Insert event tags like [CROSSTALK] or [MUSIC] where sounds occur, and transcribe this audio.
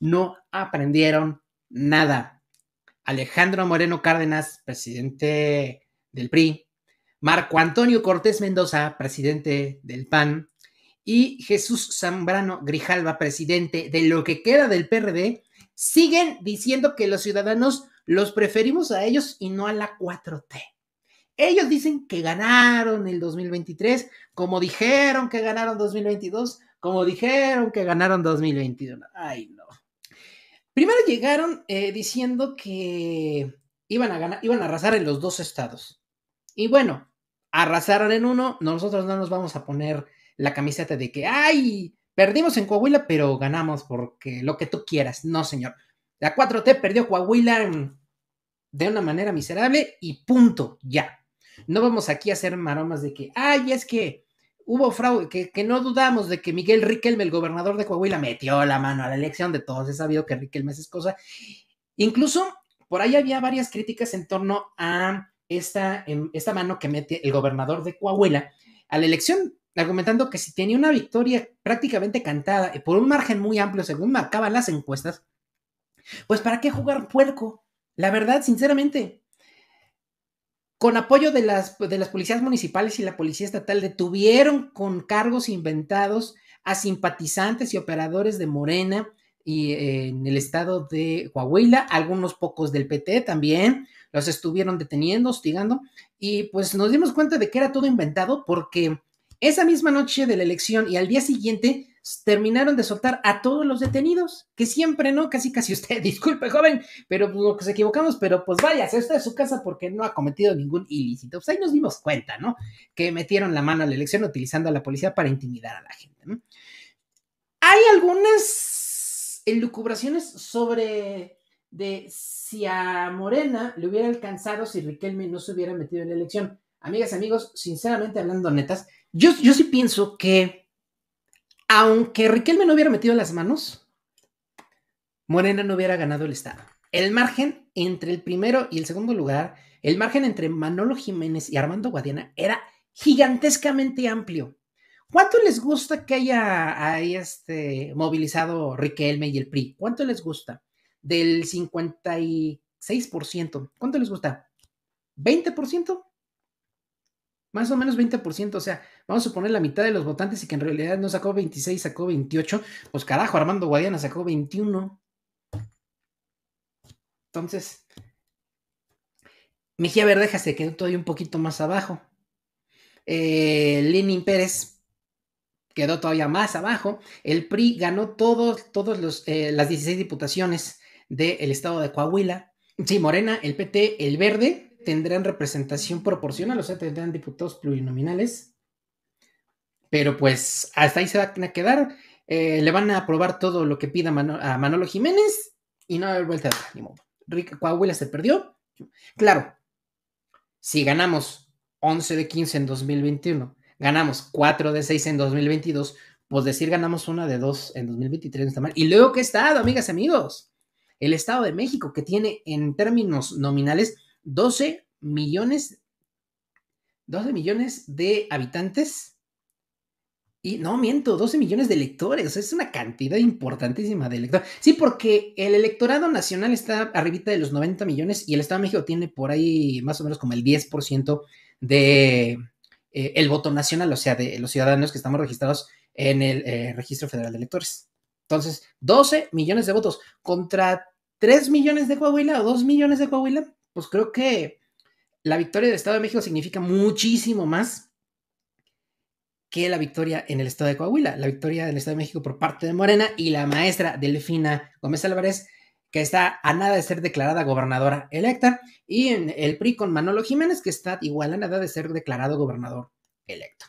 no aprendieron nada. Alejandro Moreno Cárdenas, presidente del PRI, Marco Antonio Cortés Mendoza, presidente del PAN, y Jesús Zambrano Grijalva, presidente de lo que queda del PRD, siguen diciendo que los ciudadanos los preferimos a ellos y no a la 4T. Ellos dicen que ganaron el 2023, como dijeron que ganaron 2022, como dijeron que ganaron 2021. Ay, no. Primero llegaron eh, diciendo que iban a ganar, iban a arrasar en los dos estados. Y bueno, arrasaron en uno, nosotros no nos vamos a poner la camiseta de que, ay, perdimos en Coahuila, pero ganamos porque lo que tú quieras. No, señor. La 4T perdió Coahuila de una manera miserable y punto, ya. No vamos aquí a hacer maromas de que, ay, es que hubo fraude, que, no dudamos de que Miguel Riquelme, el gobernador de Coahuila, metió la mano a la elección de todos. Es sabido que Riquelme es cosa. Incluso por ahí había varias críticas en torno a esta, em, esta mano que mete el gobernador de Coahuila a la elección, argumentando que si tenía una victoria prácticamente cantada y por un margen muy amplio, según marcaban las encuestas, pues ¿para qué jugar puerco? La verdad, sinceramente, con apoyo de las, de las policías municipales y la policía estatal, detuvieron con cargos inventados a simpatizantes y operadores de Morena y eh, en el estado de Coahuila, algunos pocos del PT también, los estuvieron deteniendo, hostigando, y pues nos dimos cuenta de que era todo inventado porque esa misma noche de la elección y al día siguiente terminaron de soltar a todos los detenidos, que siempre no, casi casi usted, [LAUGHS] disculpe joven, pero pues, nos equivocamos, pero pues vaya, se está su casa porque no ha cometido ningún ilícito. Pues ahí nos dimos cuenta, ¿no? Que metieron la mano a la elección utilizando a la policía para intimidar a la gente. ¿no? Hay algunas elucubraciones sobre de si a Morena le hubiera alcanzado si Riquelme no se hubiera metido en la elección. Amigas, amigos, sinceramente hablando netas, yo, yo sí pienso que aunque Riquelme no hubiera metido las manos, Morena no hubiera ganado el Estado. El margen entre el primero y el segundo lugar, el margen entre Manolo Jiménez y Armando Guadiana era gigantescamente amplio. ¿Cuánto les gusta que haya, este, movilizado Riquelme y el PRI? ¿Cuánto les gusta? Del 56%. ¿Cuánto les gusta? ¿20%? Más o menos 20%, o sea, vamos a poner la mitad de los votantes y que en realidad no sacó 26, sacó 28. Pues carajo, Armando Guadiana sacó 21. Entonces, Mejía Verdeja se quedó todavía un poquito más abajo. Eh, Lenin Pérez quedó todavía más abajo. El PRI ganó todas todos eh, las 16 diputaciones del estado de Coahuila. Sí, Morena, el PT, el Verde tendrán representación proporcional, o sea, tendrán diputados plurinominales, pero pues hasta ahí se van a quedar. Eh, le van a aprobar todo lo que pida a Manolo Jiménez y no va a haber vuelta de ni modo. Coahuila se perdió. Claro, si ganamos 11 de 15 en 2021, ganamos 4 de 6 en 2022, pues decir ganamos una de dos en 2023 no está mal. Y luego, ¿qué estado, amigas y amigos? El Estado de México, que tiene en términos nominales 12 millones, 12 millones de habitantes. Y no miento, 12 millones de electores, es una cantidad importantísima de electores. Sí, porque el electorado nacional está arribita de los 90 millones y el Estado de México tiene por ahí más o menos como el 10% de eh, el voto nacional, o sea, de los ciudadanos que estamos registrados en el eh, Registro Federal de Electores. Entonces, 12 millones de votos contra 3 millones de Coahuila o 2 millones de Coahuila pues creo que la victoria del Estado de México significa muchísimo más que la victoria en el Estado de Coahuila, la victoria del Estado de México por parte de Morena y la maestra Delfina Gómez Álvarez, que está a nada de ser declarada gobernadora electa, y en el PRI con Manolo Jiménez, que está igual a nada de ser declarado gobernador electo.